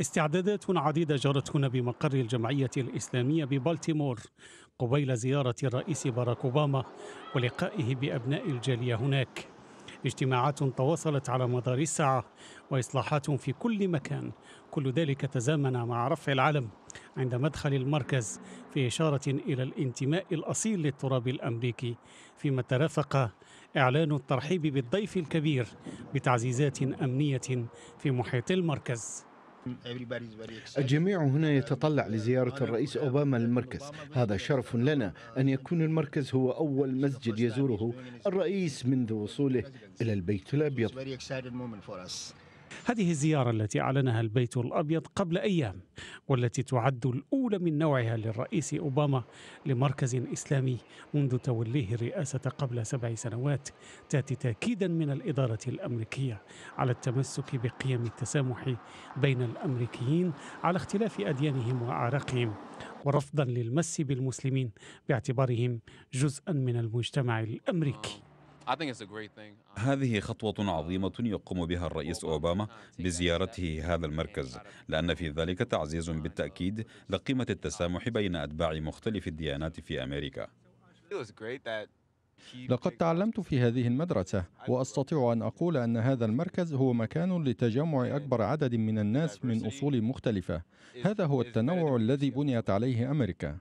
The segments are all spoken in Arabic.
استعدادات عديدة جرت هنا بمقر الجمعية الإسلامية ببالتيمور قبيل زيارة الرئيس باراك أوباما ولقائه بأبناء الجالية هناك اجتماعات تواصلت على مدار الساعة وإصلاحات في كل مكان كل ذلك تزامن مع رفع العلم عند مدخل المركز في إشارة إلى الانتماء الأصيل للتراب الأمريكي فيما ترافق إعلان الترحيب بالضيف الكبير بتعزيزات أمنية في محيط المركز الجميع هنا uh, يتطلع uh, لزيارة الرئيس أوباما للمركز هذا شرف لنا أن يكون المركز هو أول مسجد يزوره الرئيس منذ وصوله إلى البيت الأبيض هذه الزيارة التي أعلنها البيت الأبيض قبل أيام والتي تعد الأولى من نوعها للرئيس أوباما لمركز إسلامي منذ توليه الرئاسة قبل سبع سنوات تأتي تأكيدا من الإدارة الأمريكية على التمسك بقيم التسامح بين الأمريكيين على اختلاف أديانهم وأعراقهم ورفضا للمس بالمسلمين باعتبارهم جزءا من المجتمع الأمريكي Um, هذه uh, خطوة uh, عظيمة يقوم بها الرئيس أوباما بزيارته هذا المركز لأن في ذلك تعزيز uh, بالتأكيد لقيمة التسامح بين أتباع مختلف الديانات في أمريكا لقد تعلمت في هذه المدرسة وأستطيع أن أقول أن هذا المركز هو مكان لتجمع أكبر عدد من الناس من أصول مختلفة هذا هو التنوع الذي بنيت عليه أمريكا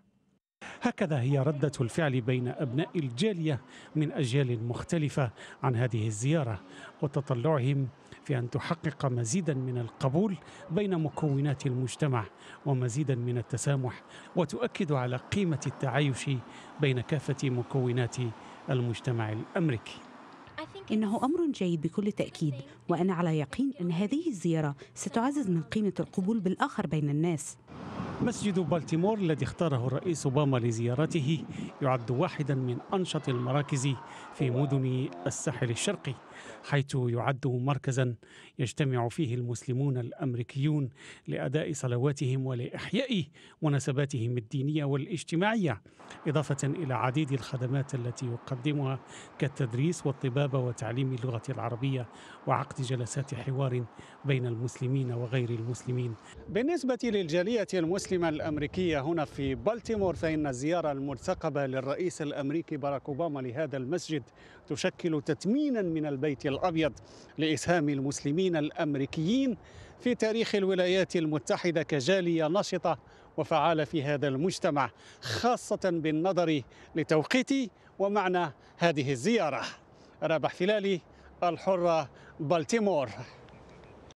هكذا هي ردة الفعل بين أبناء الجالية من أجيال مختلفة عن هذه الزيارة وتطلعهم في أن تحقق مزيدا من القبول بين مكونات المجتمع ومزيدا من التسامح وتؤكد على قيمة التعايش بين كافة مكونات المجتمع الأمريكي إنه أمر جيد بكل تأكيد وأنا على يقين أن هذه الزيارة ستعزز من قيمة القبول بالآخر بين الناس مسجد بالتيمور الذي اختاره الرئيس أوباما لزيارته يعد واحدا من أنشط المراكز في مدن الساحل الشرقي حيث يعد مركزا يجتمع فيه المسلمون الامريكيون لاداء صلواتهم ولاحياء مناسباتهم الدينيه والاجتماعيه اضافه الى عديد الخدمات التي يقدمها كالتدريس والطبابه وتعليم اللغه العربيه وعقد جلسات حوار بين المسلمين وغير المسلمين. بالنسبه للجاليه المسلمه الامريكيه هنا في بلتيمور فان الزياره المرتقبه للرئيس الامريكي باراك اوباما لهذا المسجد تشكل تتمينا من البيت البيت الأبيض لإسهام المسلمين الأمريكيين في تاريخ الولايات المتحدة كجالية نشطة وفعالة في هذا المجتمع خاصة بالنظر لتوقيت ومعنى هذه الزيارة رابح فلالي الحرة بالتيمور